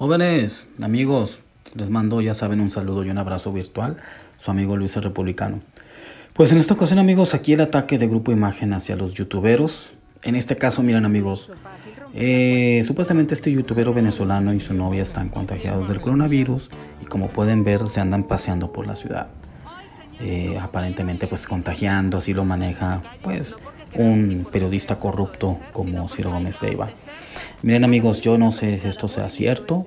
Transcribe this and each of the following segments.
Jóvenes, amigos, les mando, ya saben, un saludo y un abrazo virtual, su amigo Luis el Republicano. Pues en esta ocasión, amigos, aquí el ataque de Grupo Imagen hacia los youtuberos. En este caso, miren, amigos, eh, supuestamente este youtubero venezolano y su novia están contagiados del coronavirus y como pueden ver, se andan paseando por la ciudad. Eh, aparentemente, pues contagiando, así lo maneja, pues un periodista corrupto como Ciro Gómez Leiva. Miren amigos, yo no sé si esto sea cierto,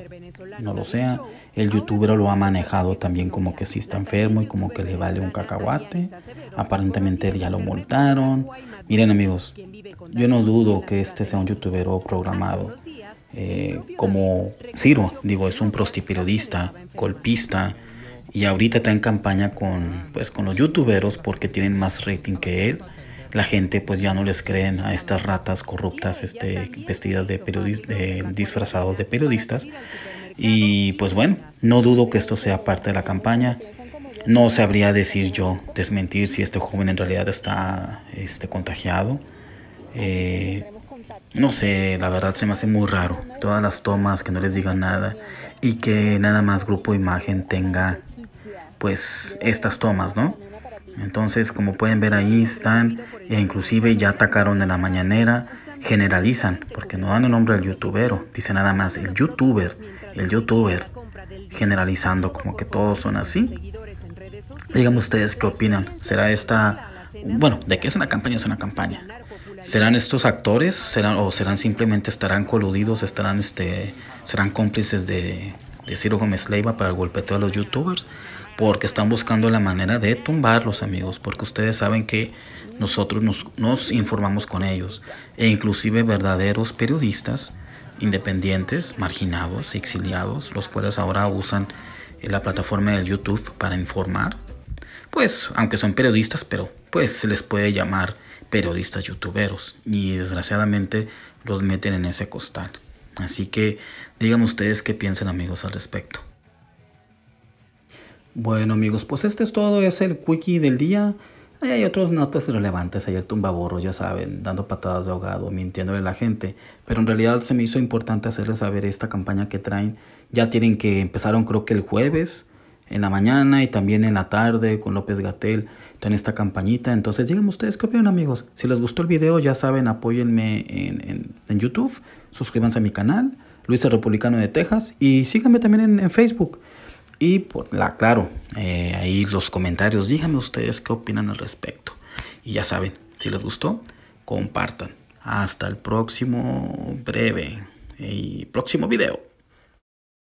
no lo sea. El youtuber lo ha manejado también como que si está enfermo y como que le vale un cacahuate. Aparentemente ya lo multaron. Miren amigos, yo no dudo que este sea un youtuber programado. Eh, como Ciro, digo, es un periodista, golpista. Y ahorita está en campaña con, pues, con los youtuberos porque tienen más rating que él la gente pues ya no les creen a estas ratas corruptas este, vestidas de, periodistas disfrazados de periodistas. Y pues bueno, no dudo que esto sea parte de la campaña. No sabría decir yo, desmentir si este joven en realidad está este, contagiado. Eh, no sé, la verdad se me hace muy raro. Todas las tomas que no les digan nada y que nada más Grupo Imagen tenga pues estas tomas, ¿no? Entonces, como pueden ver ahí están, e inclusive ya atacaron en la mañanera, generalizan, porque no dan el nombre al youtuber dice nada más el youtuber, el youtuber, generalizando como que todos son así. Díganme ustedes qué opinan, será esta, bueno, de qué es una campaña, es una campaña. ¿Serán estos actores? ¿Serán o serán simplemente estarán coludidos, estarán este serán cómplices de de Ciro Gómez Leiva para el golpeteo a los youtubers, porque están buscando la manera de tumbarlos amigos, porque ustedes saben que nosotros nos, informamos con ellos, e inclusive verdaderos periodistas independientes, marginados, exiliados, los cuales ahora usan eh, la plataforma del YouTube para informar, pues aunque son periodistas, pero pues se les puede llamar periodistas youtuberos y desgraciadamente los meten en ese costal. Así que digan ustedes qué piensan amigos al respecto. Bueno amigos, pues este es todo, es el quickie del día. Hay otros notas relevantes, el tumbaborro, ya saben, dando patadas de ahogado, mintiéndole a la gente, pero en realidad se me hizo importante hacerles saber esta campaña que traen. Ya tienen que empezaron creo que el jueves en la mañana y también en la tarde con López Gatel en esta campañita. Entonces, díganme ustedes qué opinan, amigos. Si les gustó el video, ya saben, apóyenme en, en, YouTube, suscríbanse a mi canal, Luis el Republicano de Texas, y síganme también en, Facebook. Y por la, claro, eh, ahí los comentarios, díganme ustedes qué opinan al respecto. Y ya saben, si les gustó, compartan. Hasta el próximo breve y próximo video.